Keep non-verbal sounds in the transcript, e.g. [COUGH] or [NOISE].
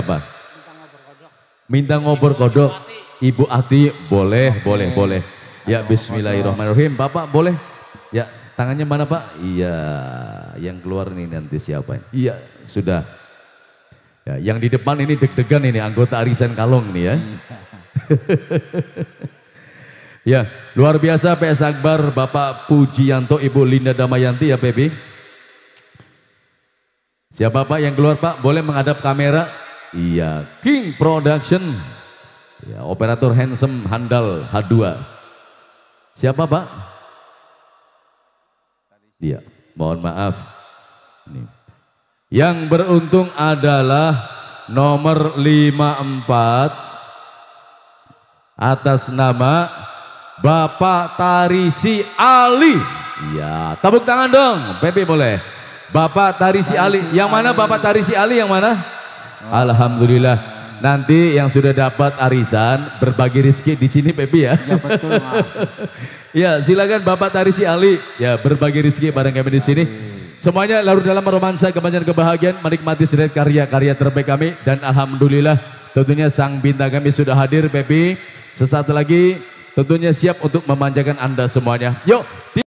Apa? Minta ngobrol kodok. Ibu Ati boleh, boleh, boleh. Ya bismillahirrahmanirrahim. Bapak boleh? Ya tangannya mana Pak? Iya, yang keluar nih nanti siapa? Iya, sudah. Ya, yang di depan ini deg-degan ini anggota arisan kalong nih ya. [LAUGHS] ya, luar biasa PS Akbar Bapak Pujiyanto, Ibu Linda Damayanti ya baby. Siapa Pak yang keluar Pak? Boleh menghadap kamera? Iya, King Production. Ya, operator handsome handal H2. Siapa Pak? Iya, mohon maaf. Ini. Yang beruntung adalah nomor 54 atas nama Bapak Tarisi Ali. Iya, tepuk tangan dong. Pepe boleh. Bapak Tarisi, Tarisi Ali. Ali. Yang mana Bapak Tarisi Ali yang mana? Alhamdulillah. Nanti yang sudah dapat arisan berbagi rizki di sini Pepi ya. Ya betul. [LAUGHS] ya silakan Bapak Tarisi Ali ya berbagi rizki bareng kami di sini. Semuanya larut dalam romansa kebanyakan kebahagiaan menikmati seret karya-karya terbaik kami dan alhamdulillah tentunya sang bintang kami sudah hadir Pepi. Sesaat lagi tentunya siap untuk memanjakan Anda semuanya. Yuk.